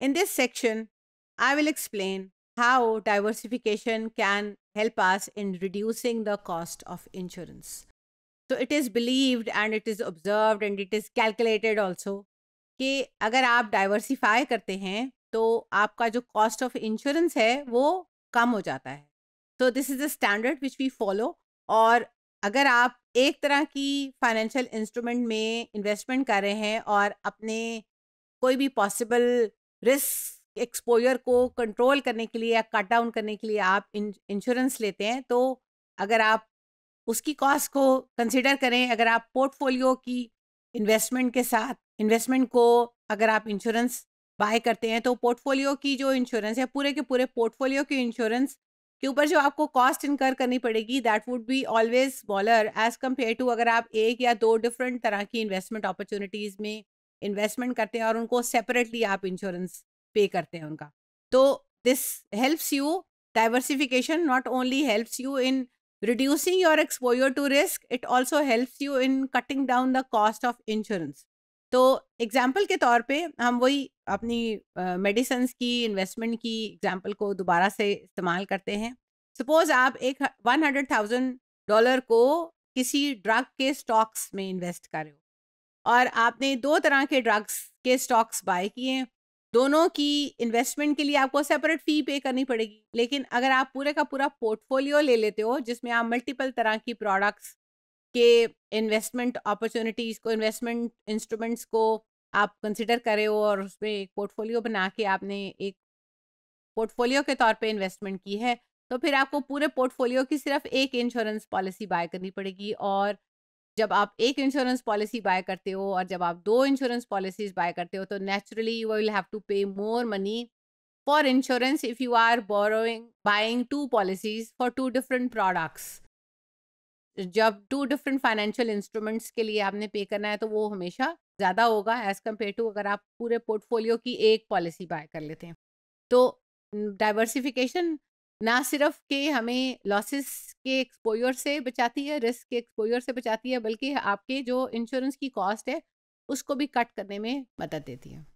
In this section, I will explain how diversification can help us in reducing the cost of insurance. So it is believed and it is observed and it is calculated also कि अगर आप diversify, करते हैं तो आपका जो cost of insurance है वो कम हो जाता है So this is the standard which we follow. और अगर आप एक तरह की फाइनेंशियल इंस्ट्रूमेंट में इन्वेस्टमेंट कर रहे हैं और अपने कोई भी रिस्क एक्सपोजर को कंट्रोल करने के लिए या कट डाउन करने के लिए आप इंश्योरेंस लेते हैं तो अगर आप उसकी कॉस्ट को कंसिडर करें अगर आप पोर्टफोलियो की इन्वेस्टमेंट के साथ इन्वेस्टमेंट को अगर आप इंश्योरेंस बाय करते हैं तो पोर्टफोलियो की जो इंश्योरेंस है पूरे के पूरे पोर्टफोलियो के इंश्योरेंस के ऊपर जो आपको कॉस्ट इनकर करनी पड़ेगी that would be always lower as compare to अगर आप एक या दो डिफरेंट तरह की इन्वेस्टमेंट अपॉर्चुनिटीज़ में इन्वेस्टमेंट करते हैं और उनको सेपरेटली आप इंश्योरेंस पे करते हैं उनका तो this helps you diversification not only helps you in reducing your exposure to risk it also helps you in cutting down the cost of insurance तो एग्जाम्पल के तौर पर हम वही अपनी मेडिसन uh, की इन्वेस्टमेंट की एग्जाम्पल को दोबारा से इस्तेमाल करते हैं सपोज आप एक वन हंड्रेड थाउजेंड डॉलर को किसी ड्रग के स्टॉक्स में इन्वेस्ट कर रहे हो और आपने दो तरह के ड्रग्स के स्टॉक्स बाय किए दोनों की इन्वेस्टमेंट के लिए आपको सेपरेट फ़ी पे करनी पड़ेगी लेकिन अगर आप पूरे का पूरा पोर्टफोलियो ले लेते हो जिसमें आप मल्टीपल तरह की प्रोडक्ट्स के इन्वेस्टमेंट अपॉर्चुनिटीज़ को इन्वेस्टमेंट इंस्ट्रूमेंट्स को आप कंसिडर करे हो और उसमें एक पोर्टफोलियो बना के आपने एक पोर्टफोलियो के तौर पे इन्वेस्टमेंट की है तो फिर आपको पूरे पोर्टफोलियो की सिर्फ एक इंश्योरेंस पॉलिसी बाय करनी पड़ेगी और जब आप एक इंश्योरेंस पॉलिसी बाय करते हो और जब आप दो इंश्योरेंस पॉलिसीज बाय करते हो तो naturally you will have to pay more money for insurance if you are borrowing buying two policies for two different products जब टू डिफरेंट फाइनेंशियल इंस्ट्रूमेंट्स के लिए आपने पे करना है तो वो हमेशा ज़्यादा होगा एज़ कम्पेयर टू अगर आप पूरे पोर्टफोलियो की एक पॉलिसी बाय कर लेते हैं तो डाइवर्सिफिकेशन mm, ना सिर्फ कि हमें लॉसेस के एक्सपोजर से बचाती है रिस्क के एक्सपोजर से बचाती है बल्कि आपके जो इंश्योरेंस की कॉस्ट है उसको भी कट करने में मदद देती है